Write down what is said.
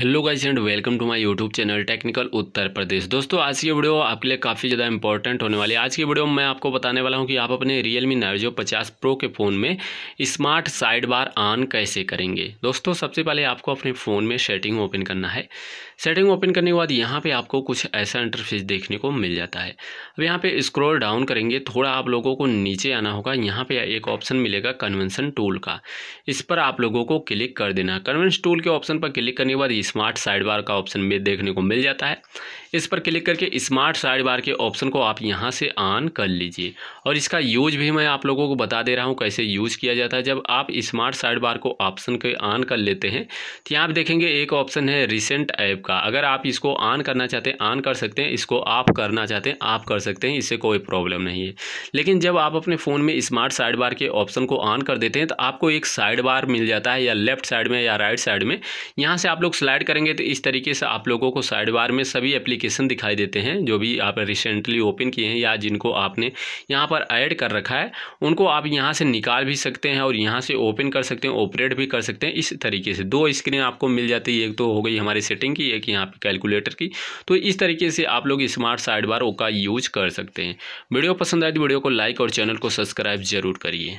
hello guys and welcome to my YouTube channel technical Uttar Pradesh दोस्तों आज की वीडियो आपके लिए काफ़ी ज़्यादा इंपॉर्टेंट होने वाली है आज की वीडियो में मैं आपको बताने वाला हूं कि आप अपने रियल मी नार्जो पचास प्रो के फ़ोन में स्मार्ट साइड बार ऑन कैसे करेंगे दोस्तों सबसे पहले आपको अपने फ़ोन में सेटिंग ओपन करना है सेटिंग ओपन करने के बाद यहाँ पर आपको कुछ ऐसा इंटरफेस देखने को मिल जाता है अब यहाँ पर स्क्रोल डाउन करेंगे थोड़ा आप लोगों को नीचे आना होगा यहाँ पर एक ऑप्शन मिलेगा कन्वेंसन टूल का इस पर आप लोगों को क्लिक कर देना कन्वेंस टूल के ऑप्शन पर क्लिक करने के बाद स्मार्ट साइड बार का ऑप्शन में देखने को मिल जाता है इस पर क्लिक करके स्मार्ट साइड बार के ऑप्शन को आप यहां से ऑन कर लीजिए और इसका यूज भी मैं आप लोगों को बता दे रहा हूं कैसे यूज किया जाता है जब आप स्मार्ट साइड बार को ऑप्शन के ऑन कर लेते हैं तो यहाँ आप देखेंगे एक ऑप्शन है रिसेंट ऐप का अगर आप इसको ऑन करना चाहते हैं ऑन कर सकते हैं इसको आप करना चाहते हैं आप कर सकते हैं इससे कोई प्रॉब्लम नहीं है लेकिन जब आप अपने फ़ोन में स्मार्ट साइड बार के ऑप्शन को ऑन कर देते हैं तो आपको एक साइड बार मिल जाता है या लेफ्ट साइड में या राइट साइड में यहाँ से आप लोग स्लाइड ऐड करेंगे तो इस तरीके से आप लोगों को साइड बार में सभी एप्लीकेशन दिखाई देते हैं जो भी आप रिसेंटली ओपन किए हैं या जिनको आपने यहाँ पर ऐड कर रखा है उनको आप यहाँ से निकाल भी सकते हैं और यहाँ से ओपन कर सकते हैं ऑपरेट भी कर सकते हैं इस तरीके से दो स्क्रीन आपको मिल जाती है एक तो हो गई हमारी सेटिंग की एक यहाँ पर कैलकुलेटर की तो इस तरीके से आप लोग स्मार्ट साइड बार का यूज कर सकते हैं वीडियो पसंद आए तो वीडियो को लाइक और चैनल को सब्सक्राइब जरूर करिए